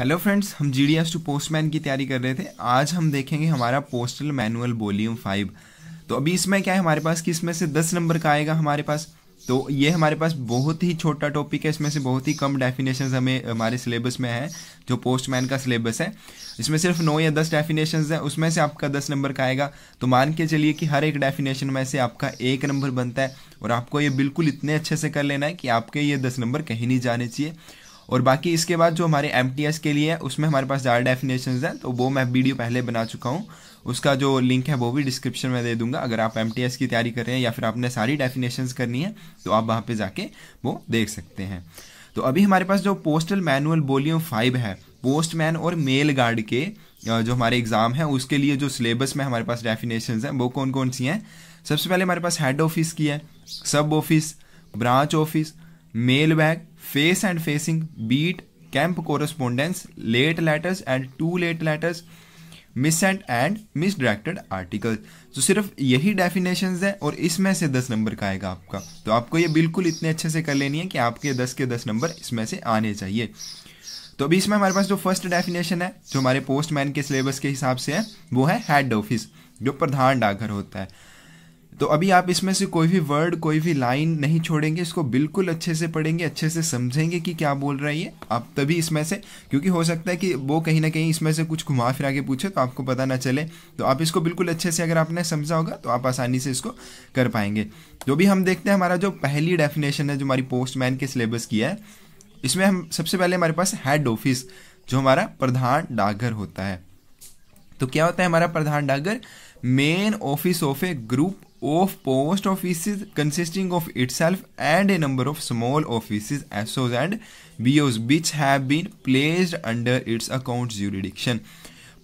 Hello friends हम G D S to postman की तैयारी कर रहे थे आज हम देखेंगे हमारा पोस्टल मैनुअल वॉल्यूम फाइव तो अभी इसमें क्या है हमारे पास कि इसमें से दस नंबर का आएगा हमारे पास तो ये हमारे पास बहुत ही छोटा टॉपिक है इसमें से बहुत ही कम डेफिनेशन हमें हमारे सिलेबस में है जो पोस्टमैन का सिलेबस है इसमें सिर्फ नौ या दस डेफिनेशन है उसमें से आपका दस नंबर का आएगा तो मान के चलिए कि हर एक डेफिनेशन में से आपका एक नंबर बनता है और आपको ये बिल्कुल इतने अच्छे से कर लेना है कि आपके ये दस नंबर कहीं नहीं जाने चाहिए और बाकी इसके बाद जो हमारे एम के लिए है उसमें हमारे पास ज़्यादा डेफिनेशन हैं तो वो मैं वीडियो पहले बना चुका हूँ उसका जो लिंक है वो भी डिस्क्रिप्शन में दे दूंगा अगर आप एम की तैयारी कर रहे हैं या फिर आपने सारी डेफिनेशन करनी है तो आप वहाँ पर जाके वो देख सकते हैं तो अभी हमारे पास जो पोस्टल मैनुअल बोलियम फाइव है पोस्टमैन और मेल गार्ड के जो हमारे एग्ज़ाम है उसके लिए जो सिलेबस में हमारे पास डेफिनेशन हैं वो कौन कौन सी हैं सबसे पहले हमारे पास हेड ऑफिस की है sub office branch office mail bag face and facing beat camp correspondence late letters and too late letters miss and directed article तो सिर्फ यही डेफिनेशन है और इसमें से दस नंबर का आएगा आपका तो आपको ये बिल्कुल इतने अच्छे से कर लेनी है कि आपके दस के दस नंबर इसमें से आने चाहिए तो अभी इसमें हमारे पास जो फर्स्ट डेफिनेशन है जो हमारे पोस्टमैन के सिलेबस के हिसाब से है वो है हेड ऑफिस जो प्रधान डाकघर होता है तो अभी आप इसमें से कोई भी वर्ड कोई भी लाइन नहीं छोड़ेंगे इसको बिल्कुल अच्छे से पढ़ेंगे अच्छे से समझेंगे कि क्या बोल रहा है ये आप तभी इसमें से क्योंकि हो सकता है कि वो कहीं ना कहीं इसमें से कुछ घुमा फिरा के पूछे तो आपको पता ना चले तो आप इसको बिल्कुल अच्छे से अगर आपने समझा होगा तो आप आसानी से इसको कर पाएंगे जो तो भी हम देखते हैं हमारा जो पहली डेफिनेशन है जो हमारी पोस्टमैन के सिलेबस की है इसमें हम सबसे पहले हमारे पास हेड ऑफिस जो हमारा प्रधान डाकघर होता है तो क्या होता है हमारा प्रधान डाकघर main office of a group of post offices consisting of itself and a number of small offices SOs and BOs which have been placed under its accounts jurisdiction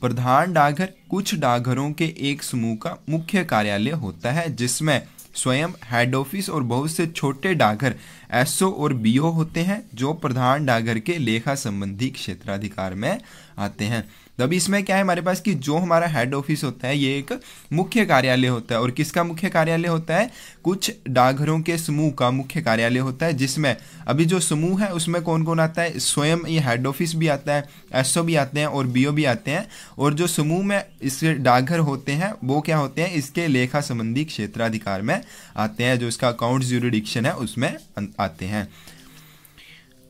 प्रधान डाकघर कुछ डाकघरों के एक समूह का मुख्य कार्यालय होता है जिसमें स्वयं हेड ऑफिस और बहुत से छोटे डाकघर एसओ और बीओ होते हैं जो प्रधान डाकघर के लेखा संबंधी क्षेत्राधिकार में आते हैं तो अभी इसमें क्या है हमारे पास कि जो हमारा हेड ऑफिस होता है ये एक मुख्य कार्यालय होता है और किसका मुख्य कार्यालय होता है कुछ डाकघरों के समूह का मुख्य कार्यालय होता है जिसमें अभी जो समूह है उसमें कौन कौन आता है स्वयं ये हेड ऑफिस भी आता है एसओ भी आते हैं और बीओ भी आते हैं और जो समूह में इसके डाकघर होते हैं वो क्या होते हैं इसके लेखा संबंधी क्षेत्राधिकार में आते हैं जो इसका अकाउंट ज्यूरिडिक्शन है उसमें अं-, आते हैं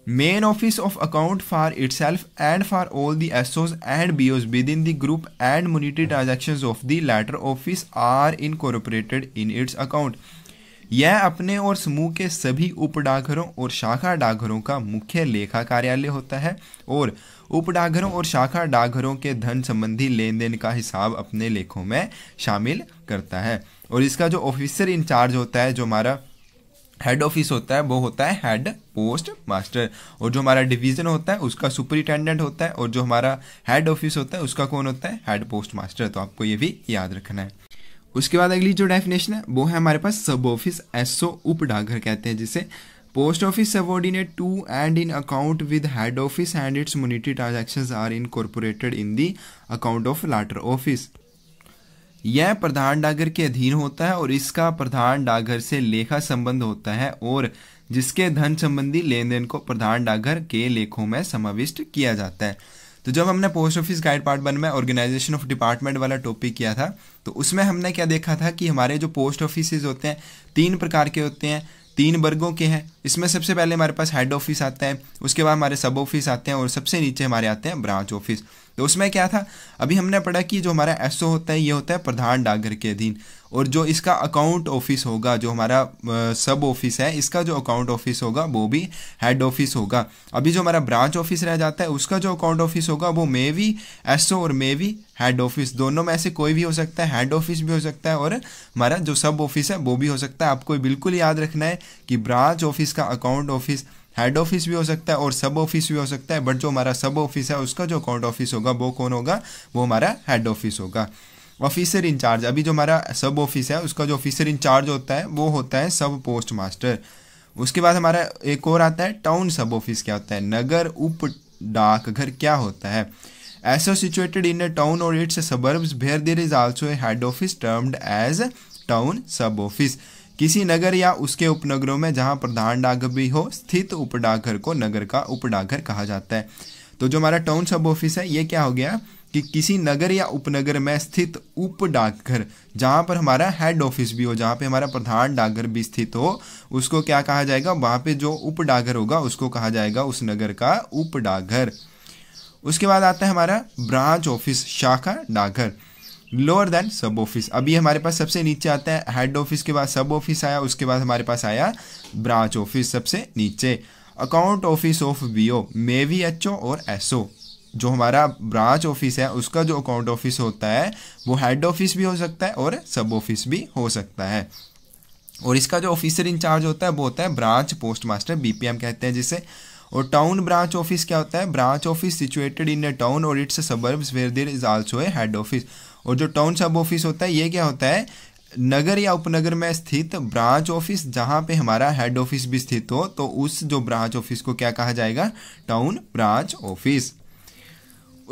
main office of account for itself and for all the SOs and B Os within the group and monetary transaction of the latter office are incorporated in its account यह अपने और समूह के सभी उप डाकघरों और शाखा डाकघरों का मुख्य लेखा कार्यालय होता है और उप डाकघरों और शाखा डाकघरों के धन संबंधी लेन देन का हिसाब अपने लेखों में शामिल करता है और इसका जो ऑफिसर इंचार्ज होता है जो हमारा हेड ऑफिस होता है वो होता है हेड पोस्ट मास्टर और जो हमारा डिवीज़न होता है उसका सुपरिटेंडेंट होता है और जो हमारा हेड ऑफिस होता है उसका कौन होता है हेड पोस्ट मास्टर तो आपको ये भी याद रखना है उसके बाद अगली जो डेफिनेशन है वो है हमारे पास सब ऑफिस एसओ उप डाकघर कहते हैं जिसे post office subordinate to and in account with head office and its monetary transaction are incorporated in the account of latter office यह प्रधान डागर के अधीन होता है और इसका प्रधान डागर से लेखा संबंध होता है और जिसके धन संबंधी लेन देन को प्रधान डाकघर के लेखों में समाविष्ट किया जाता है तो जब हमने post office guide part one में ऑर्गेनाइजेशन ऑफ डिपार्टमेंट वाला टॉपिक किया था तो उसमें हमने क्या देखा था कि हमारे जो पोस्ट ऑफिस होते हैं तीन प्रकार के होते हैं तीन वर्गों के हैं इसमें सबसे पहले हमारे पास हेड ऑफिस आता है उसके बाद हमारे सब ऑफिस आते हैं और सबसे नीचे हमारे आते हैं ब्रांच ऑफिस तो उसमें क्या था अभी हमने पढ़ा कि जो हमारा एस होता है ये होता है प्रधान डाकघर के अधीन और जो इसका अकाउंट ऑफिस होगा जो हमारा सब ऑफिस है इसका जो अकाउंट ऑफिस होगा वो भी हेड ऑफिस होगा अभी जो हमारा ब्रांच ऑफिस रह जाता है उसका जो अकाउंट ऑफिस होगा वो मे वी एस और मे वी हेड ऑफिस दोनों में ऐसे कोई भी हो सकता है हेड ऑफिस भी हो सकता है और हमारा जो सब ऑफिस है वो भी हो सकता है आपको बिल्कुल याद रखना है कि ब्रांच ऑफिस का अकाउंट ऑफिस हेड ऑफिस भी हो सकता है और सब ऑफिस भी हो सकता है बट जो हमारा सब ऑफिस है उसका जो अकाउंट ऑफिस होगा वो कौन होगा वो हमारा हेड ऑफिस होगा ऑफिसर इंचार्ज अभी जो हमारा सब ऑफिस है उसका जो ऑफिसर इंचार्ज होता है वो होता है सब पोस्ट मास्टर उसके बाद हमारा एक और आता है टाउन सब ऑफिस क्या होता है नगर उप डाकघर क्या होता है SO situated in a town और its suburbs where there is also a head office termed as town sub office किसी नगर या उसके उपनगरों में जहाँ प्रधान डाक भी हो स्थित उपडाकघर को नगर का उपडाघर कहा जाता है तो जो हमारा टाउन सब ऑफिस है ये क्या हो गया कि किसी नगर या उपनगर में स्थित उप डाकघर जहाँ पर हमारा हेड ऑफिस भी हो जहाँ पे हमारा प्रधान डाकघर भी स्थित हो उसको क्या कहा जाएगा वहाँ पे जो उप डाकघर होगा उसको कहा जाएगा उस नगर का उप डाकघर उसके बाद आता है हमारा ब्रांच ऑफिस शाखा डाकघर लोअर देन सब ऑफिस अभी हमारे पास सबसे नीचे आता है हेड ऑफिस के बाद सब ऑफिस आया उसके बाद हमारे पास आया ब्रांच ऑफिस सबसे नीचे account office of B O may be H O और एस ओ जो हमारा ब्रांच ऑफिस है उसका जो अकाउंट ऑफिस होता है वो हेड ऑफिस भी हो सकता है और सब ऑफिस भी हो सकता है और इसका जो ऑफिसर इंचार्ज होता है वो होता है ब्रांच पोस्ट मास्टर बी कहते हैं जिसे और टाउन ब्रांच ऑफिस क्या होता है branch office situated in a town और its suburbs where there is also a head office और जो टाउन सब ऑफिस होता है ये क्या होता है नगर या उपनगर में स्थित ब्रांच ऑफिस जहाँ पे हमारा हेड ऑफिस भी स्थित हो तो उस जो ब्रांच ऑफिस को क्या कहा जाएगा टाउन ब्रांच ऑफिस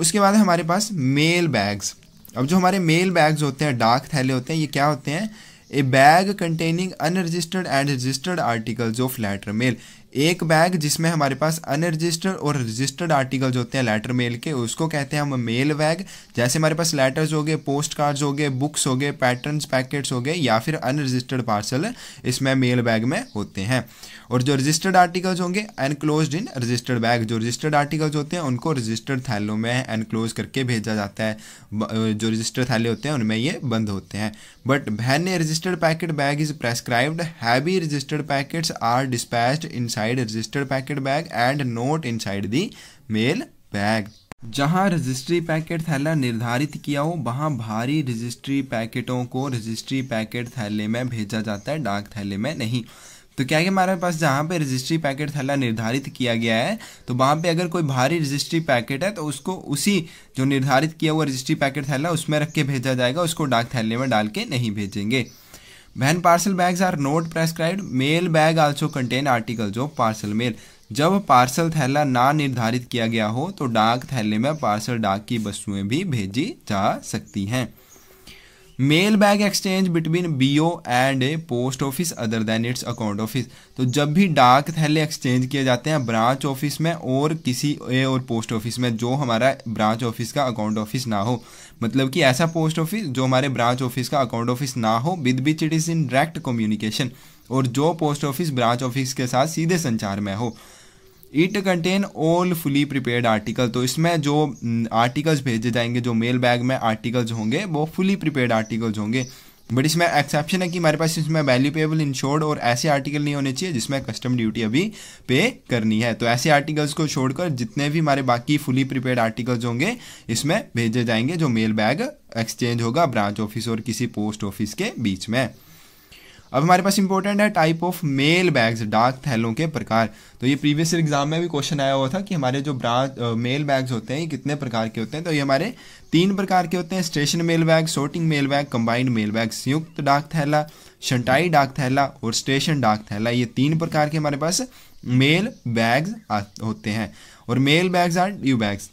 उसके बाद हमारे पास मेल बैग्स अब जो हमारे मेल बैग्स होते हैं डाक थैले होते हैं ये क्या होते हैं a bag containing unregistered and registered articles of letter mail एक बैग जिसमें हमारे पास अनरजिस्टर्ड और रजिस्टर्ड आर्टिकल्स होते हैं लेटर मेल के उसको कहते हैं हम मेल बैग जैसे हमारे पास लेटर्स हो गए पोस्ट कार्ड्स हो गए बुक्स हो गए पैटर्न पैकेट्स हो गए या फिर अनरजिस्टर्ड पार्सल इसमें मेल बैग में होते हैं और जो रजिस्टर्ड आर्टिकल्स होंगे एनक्लोज इन रजिस्टर्ड बैग जो रजिस्टर्ड आर्टिकल्स होते हैं उनको रजिस्टर्ड थैलों में एनक्लोज करके भेजा जाता है जो रजिस्टर्ड थैले होते हैं उनमें ये बंद होते हैं but when registered packet bag is prescribed heavy registered packets are dispatched in inside registered packet bag and not inside the mail bag. जहाँ रजिस्ट्री पैकेट थैला निर्धारित किया हो वहाँ भारी रजिस्ट्री पैकेटों को रजिस्ट्री पैकेट थैले में भेजा जाता है डाक थैले में नहीं तो क्या है हमारे पास जहाँ पे रजिस्ट्री पैकेट थैला निर्धारित किया गया है तो वहाँ पे अगर कोई भारी रजिस्ट्री पैकेट है तो उसको उसी जो निर्धारित किया हुआ रजिस्ट्री पैकेट थैला उसमें रख के भेजा जाएगा उसको डाक थैले में डाल के नहीं भेजेंगे when parcel bags are not prescribed mail bag also contain article जो पार्सल मेल जब पार्सल थैला ना निर्धारित किया गया हो तो डाक थैले में पार्सल डाक की वस्तुएं भी भेजी जा सकती हैं mail bag exchange between BO and a post office other than its account office तो जब भी डाक थैले एक्सचेंज किए जाते हैं ब्रांच ऑफिस में और किसी ए और पोस्ट ऑफिस में जो हमारा ब्रांच ऑफिस का अकाउंट ऑफिस ना हो मतलब कि ऐसा पोस्ट ऑफिस जो हमारे ब्रांच ऑफिस का अकाउंट ऑफिस ना हो with which it is in direct communication और जो पोस्ट ऑफिस ब्रांच ऑफिस के साथ सीधे संचार में हो it contain all fully prepared article तो इसमें जो आर्टिकल्स mm, भेजे जाएंगे जो मेल बैग में आर्टिकल्स होंगे वो फुली प्रिपेयर्ड आर्टिकल्स होंगे बट इसमें एक्सेप्शन है कि हमारे पास इसमें वैल्यू पेबल इंश्योर्ड और ऐसे आर्टिकल नहीं होने चाहिए जिसमें कस्टम ड्यूटी अभी पे करनी है तो ऐसे आर्टिकल्स को छोड़कर जितने भी हमारे बाकी फुली प्रिपेड आर्टिकल्स होंगे इसमें भेजे जाएंगे जो मेल बैग एक्सचेंज होगा ब्रांच ऑफिस और किसी पोस्ट ऑफिस के बीच में अब हमारे पास इंपॉर्टेंट है टाइप ऑफ मेल बैग्स डाक थैलों के प्रकार तो ये प्रीवियस एग्जाम में भी क्वेश्चन आया हुआ था कि हमारे जो ब्रांच मेल बैग्स होते हैं ये कितने प्रकार के होते हैं तो ये हमारे तीन प्रकार के होते हैं station mail bag sorting mail bag combined mail bag संयुक्त डाक थैला शंटाई डाक थैला और स्टेशन डाक थैला ये तीन प्रकार के हमारे पास मेल बैग्स होते हैं और mail bags are due bags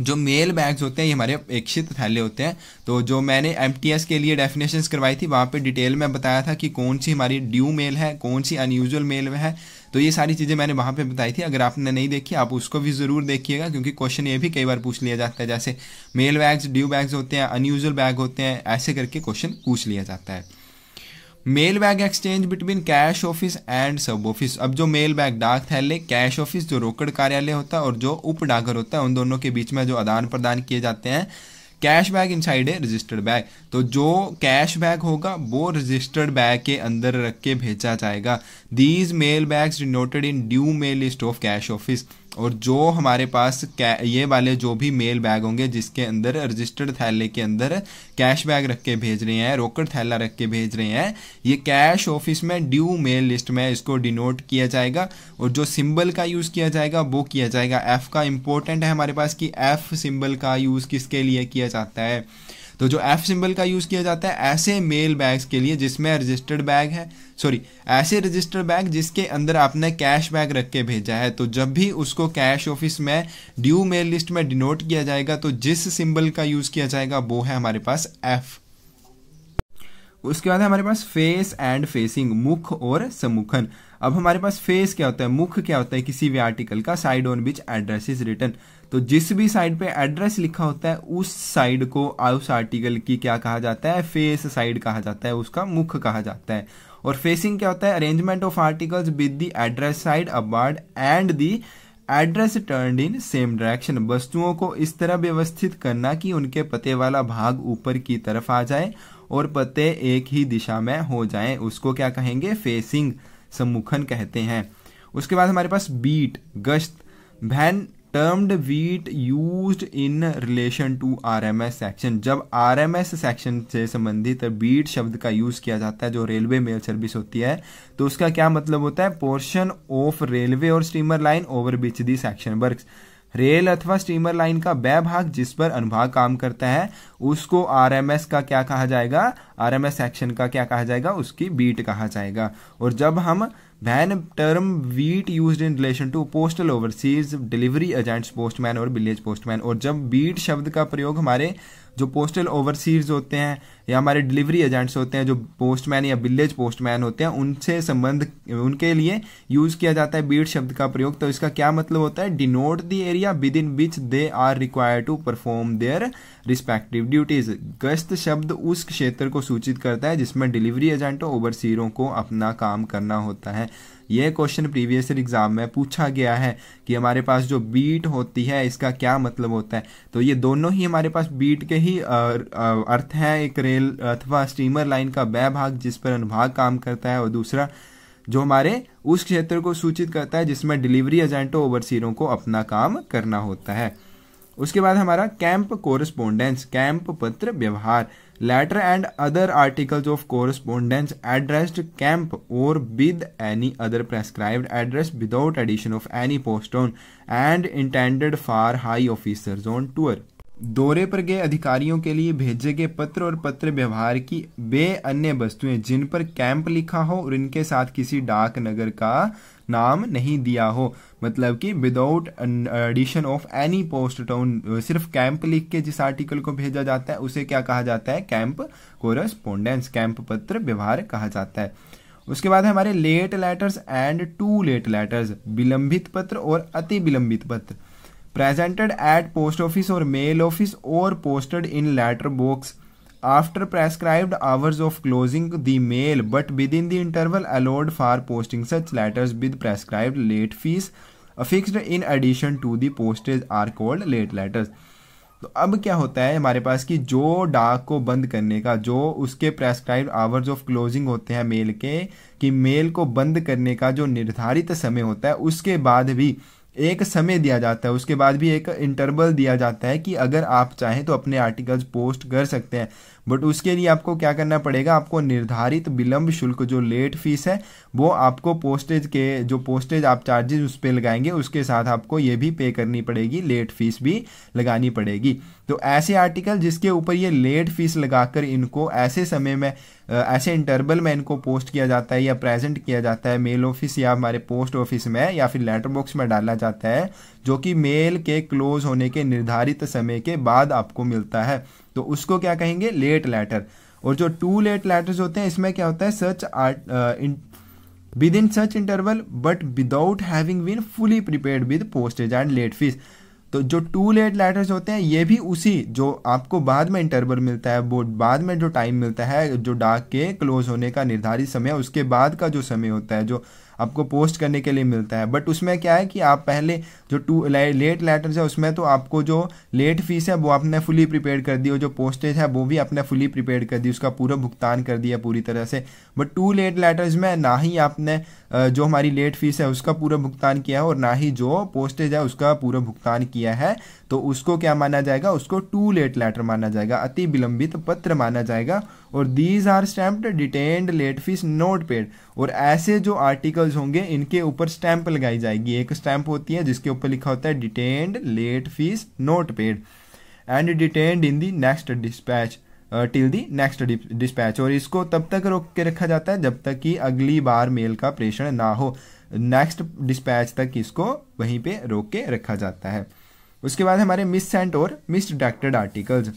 जो मेल बैग्स होते हैं ये हमारे अपेक्षित थैले होते हैं तो जो मैंने एम के लिए डेफिनेशन करवाई थी वहाँ पे डिटेल में बताया था कि कौन सी हमारी ड्यू मेल है कौन सी अनयूजल मेल है तो ये सारी चीज़ें मैंने वहाँ पे बताई थी अगर आपने नहीं देखी आप उसको भी ज़रूर देखिएगा क्योंकि क्वेश्चन ये भी कई बार पूछ लिया जाता है जैसे मेल बैग्स ड्यू बैग्स होते हैं अनयूजल बैग होते हैं ऐसे करके क्वेश्चन पूछ लिया जाता है mail bag exchange between cash office and sub office अब जो मेल बैग डाक थैले कैश ऑफिस जो रोकड़ कार्यालय होता है और जो उप डाकघर होता है उन दोनों के बीच में जो आदान प्रदान किए जाते हैं कैश बैग इन साइड है रजिस्टर्ड बैग तो जो कैश बैग होगा वो रजिस्टर्ड बैग के अंदर रख के भेजा जाएगा these mail bags denoted in due mail list of cash office और जो हमारे पास ये वाले जो भी मेल बैग होंगे जिसके अंदर रजिस्टर्ड थैले के अंदर कैश बैग रख के भेज रहे हैं रोकड़ थैला रख के भेज रहे हैं ये कैश ऑफिस में ड्यू मेल लिस्ट में इसको डिनोट किया जाएगा और जो सिंबल का यूज़ किया जाएगा वो किया जाएगा एफ़ का इम्पोर्टेंट है हमारे पास कि एफ़ सिंबल का यूज़ किसके लिए किया जाता है तो जो एफ सिंबल का यूज़ किया जाता है ऐसे मेल बैग्स के लिए जिसमें रजिस्टर्ड बैग है सॉरी ऐसे रजिस्टर्ड बैग जिसके अंदर आपने कैश बैग रख के भेजा है तो जब भी उसको कैश ऑफिस में ड्यू मेल लिस्ट में डिनोट किया जाएगा तो जिस सिंबल का यूज़ किया जाएगा वो है हमारे पास एफ़ उसके बाद हमारे पास फेस एंड फेसिंग मुख और समुखन अब हमारे पास फेस क्या होता है मुख क्या होता है किसी भी आर्टिकल का side on which address is return तो जिस भी साइड पे एड्रेस लिखा होता है उस साइड को उस आर्टिकल की क्या कहा जाता है फेस साइड कहा जाता है उसका मुख कहा जाता है और फेसिंग क्या होता है arrangement of articles with the address side upward and the address turn in same direction वस्तुओं को इस तरह व्यवस्थित करना कि उनके पते वाला भाग ऊपर की तरफ आ जाए और पते एक ही दिशा में हो जाए उसको क्या कहेंगे फेसिंग सम्मुखन कहते हैं उसके बाद हमारे पास बीट गश्त when termed beat used in relation to R M S section जब आर एम एस सेक्शन से संबंधित बीट शब्द का यूज किया जाता है जो रेलवे मेल सर्विस होती है तो उसका क्या मतलब होता है पोर्शन ऑफ रेलवे और steamer line over which the section work rail अथवा स्टीमर लाइन का वह भाग जिस पर अनुभाग काम करता है उसको आरएमएस का क्या कहा जाएगा आरएमएस सेक्शन का क्या कहा जाएगा उसकी बीट कहा जाएगा और जब हम when term beat used in relation to postal overseers delivery agents postman और विलेज पोस्टमैन और जब बीट शब्द का प्रयोग हमारे जो पोस्टल ओवरसीज होते हैं या हमारे डिलीवरी एजेंट्स होते हैं जो पोस्टमैन या विलेज पोस्टमैन होते हैं उनसे संबंध उनके लिए यूज किया जाता है बीट शब्द का प्रयोग तो इसका क्या मतलब होता है denote the area within which they are require to perform their respective duties गश्त शब्द उस क्षेत्र को सूचित करता है जिसमें डिलीवरी एजेंटों ओवरसीरों को अपना काम करना होता है यह क्वेश्चन प्रीवियस ईयर एग्ज़ाम में पूछा गया है कि हमारे पास जो बीट होती है इसका क्या मतलब होता है तो ये दोनों ही हमारे पास बीट के ही अर्थ है एक रेल अथवा स्टीमर लाइन का वह भाग जिस पर अनुभाग काम करता है और दूसरा जो हमारे उस क्षेत्र को सूचित करता है जिसमें डिलीवरी एजेंटों ओवरसीरों को अपना काम करना होता है उसके बाद हमारा कैंप कोरस्पोंडेंस कैंप पत्र व्यवहार Letter and other articles of correspondence addressed camp or with any other prescribed address without addition of any on and intended for high officers on tour. दौरे पर गए अधिकारियों के लिए भेजे गए पत्र और पत्र व्यवहार की वे अन्य वस्तुएं जिन पर कैंप लिखा हो और इनके साथ किसी डाक नगर का नाम नहीं दिया हो मतलब कि without addition of any post town सिर्फ कैंप लिख के जिस आर्टिकल को भेजा जाता है उसे क्या कहा जाता है कैंप कोरस्पोंडेंस कैंप पत्र व्यवहार कहा जाता है उसके बाद हमारे late letters and too late letters विलंबित पत्र और अति विलंबित पत्र प्रेजेंटेड एट पोस्ट ऑफिस और मेल ऑफिस और posted in letter box after prescribed hours of closing the mail but within the interval allowed for posting such letters with prescribed late fees affixed in addition to the postage are called late letters तो अब क्या होता है हमारे पास कि जो डाक को बंद करने का जो उसके प्रेस्क्राइब आवर्स ऑफ क्लोजिंग होते हैं मेल के कि मेल को बंद करने का जो निर्धारित समय होता है उसके बाद भी एक समय दिया जाता है उसके बाद भी एक इंटरवल दिया जाता है कि अगर आप चाहें तो अपने आर्टिकल्स पोस्ट कर सकते हैं बट उसके लिए आपको क्या करना पड़ेगा आपको निर्धारित विलंब शुल्क जो लेट फीस है वो आपको पोस्टेज के जो पोस्टेज आप चार्जेज उस पर लगाएंगे उसके साथ आपको ये भी पे करनी पड़ेगी लेट फीस भी लगानी पड़ेगी तो ऐसे आर्टिकल जिसके ऊपर ये लेट फीस लगाकर इनको ऐसे समय में ऐसे इंटरवल में इनको पोस्ट किया जाता है या प्रेजेंट किया जाता है मेल ऑफिस या हमारे पोस्ट ऑफिस में या फिर लेटर बॉक्स में डाला जाता है जो कि मेल के क्लोज होने के निर्धारित समय के बाद आपको मिलता है तो उसको क्या कहेंगे लेट लेटर और जो टू लेट लेटर्स होते हैं इसमें क्या होता है search art within search interval but without having been fully prepare with postage and late fee तो जो टू लेट लेटर्स होते हैं ये भी उसी जो आपको बाद में इंटरवल मिलता है वो बाद में जो टाइम मिलता है जो डाक के क्लोज होने का निर्धारित समय उसके बाद का जो समय होता है जो आपको पोस्ट करने के लिए मिलता है बट उसमें क्या है कि आप पहले जो टू लेट लेटर्स है उसमें तो आपको जो लेट फीस है वो आपने फुली प्रिपेयर कर दी और जो पोस्टेज है वो भी आपने फुली प्रिपेयर कर दी उसका पूरा भुगतान कर दिया पूरी तरह से बट टू लेट लेटर्स में ना ही आपने जो हमारी लेट फीस है उसका पूरा भुगतान किया है और ना ही जो पोस्टेज है उसका पूरा भुगतान किया है तो उसको क्या माना जाएगा उसको टू लेट लेटर माना जाएगा अति विलंबित पत्र माना जाएगा और these are stamped detained late fee not paid और ऐसे जो आर्टिकल्स होंगे इनके ऊपर स्टैंप लगाई जाएगी एक स्टैंप होती है जिसके ऊपर लिखा होता है detained late fee not paid and detained in the next dispatch till the next dispatch और इसको तब तक रोक के रखा जाता है जब तक कि अगली बार मेल का प्रेषण ना हो नेक्स्ट डिस्पैच तक इसको वहीं पे रोक के रखा जाता है उसके बाद हमारे मिस सेंट और misdirected articles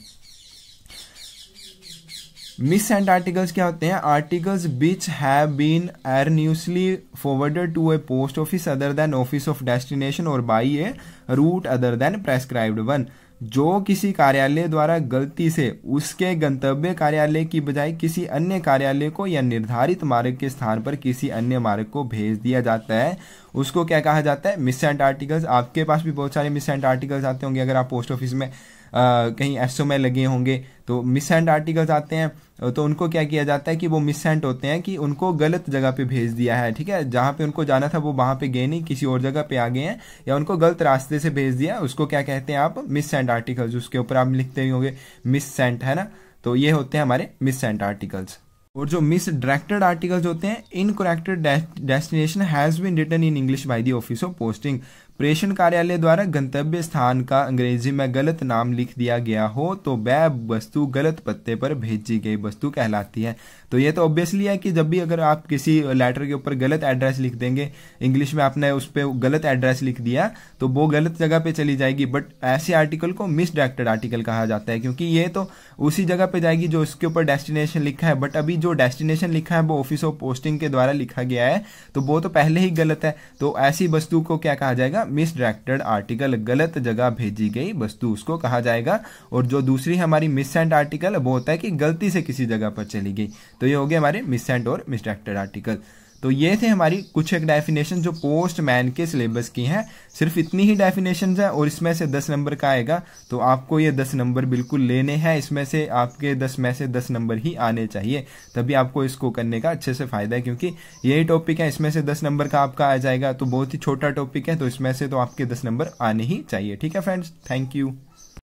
missent articles क्या होते हैं articles which have been erroneously forwarded to a post office other than office of destination और by a route other than prescribed one जो किसी कार्यालय द्वारा गलती से उसके गंतव्य कार्यालय की बजाय किसी अन्य कार्यालय को या निर्धारित मार्ग के स्थान पर किसी अन्य मार्ग को भेज दिया जाता है उसको क्या कहा जाता है मिसेंट आर्टिकल्स आपके पास भी बहुत सारे मिसेंट आर्टिकल्स आते होंगे अगर आप पोस्ट ऑफिस में आ, कहीं एसओ में लगे होंगे तो मिसहैंड आर्टिकल्स आते हैं तो उनको क्या किया जाता है कि वो मिसहैंड होते हैं कि उनको गलत जगह पे भेज दिया है ठीक है जहाँ पे उनको जाना था वो वहाँ पे गए नहीं किसी और जगह पे आ गए हैं या उनको गलत रास्ते से भेज दिया उसको क्या कहते हैं आप मिसहैंड आर्टिकल्स उसके ऊपर आप लिखते ही होंगे मिससेंट है ना तो ये होते हैं हमारे सेंट आर्टिकल्स और जो मिस डायरेक्टेड आर्टिकल्स होते हैं in corrected destination has been return in English by the office of posting प्रेषण कार्यालय द्वारा गंतव्य स्थान का अंग्रेजी में गलत नाम लिख दिया गया हो तो वह वस्तु गलत पत्ते पर भेजी गई वस्तु कहलाती है तो ये तो ऑब्वियसली है कि जब भी अगर आप किसी लेटर के ऊपर गलत एड्रेस लिख देंगे इंग्लिश में आपने उस पर गलत एड्रेस लिख दिया तो वो गलत जगह पे चली जाएगी बट ऐसे आर्टिकल को मिसडायरेक्टेड आर्टिकल कहा जाता है क्योंकि ये तो उसी जगह पे जाएगी जो उसके ऊपर डेस्टिनेशन लिखा है बट अभी जो डेस्टिनेशन लिखा है वो ऑफिस ऑफ पोस्टिंग के द्वारा लिखा गया है तो वो तो पहले ही गलत है तो ऐसी वस्तु को क्या कहा जाएगा मिसडायरेक्टेड आर्टिकल गलत जगह भेजी गई वस्तु उसको कहा जाएगा और जो दूसरी हमारी मिस आर्टिकल वो होता है कि गलती से किसी जगह पर चली गई तो ये हो गए हमारे मिसेंट और मिसडेक्टेड आर्टिकल तो ये थे हमारी कुछ एक डेफिनेशन जो पोस्ट मैन के सिलेबस की हैं सिर्फ इतनी ही डेफिनेशन है और इसमें से दस नंबर का आएगा तो आपको ये दस नंबर बिल्कुल लेने हैं इसमें से आपके दस में से दस नंबर ही आने चाहिए तभी आपको इसको करने का अच्छे से फायदा है क्योंकि यही टॉपिक है इसमें से दस नंबर का आपका आ जाएगा तो बहुत ही छोटा टॉपिक है तो इसमें से तो आपके दस नंबर आने ही चाहिए ठीक है फ्रेंड्स थैंक यू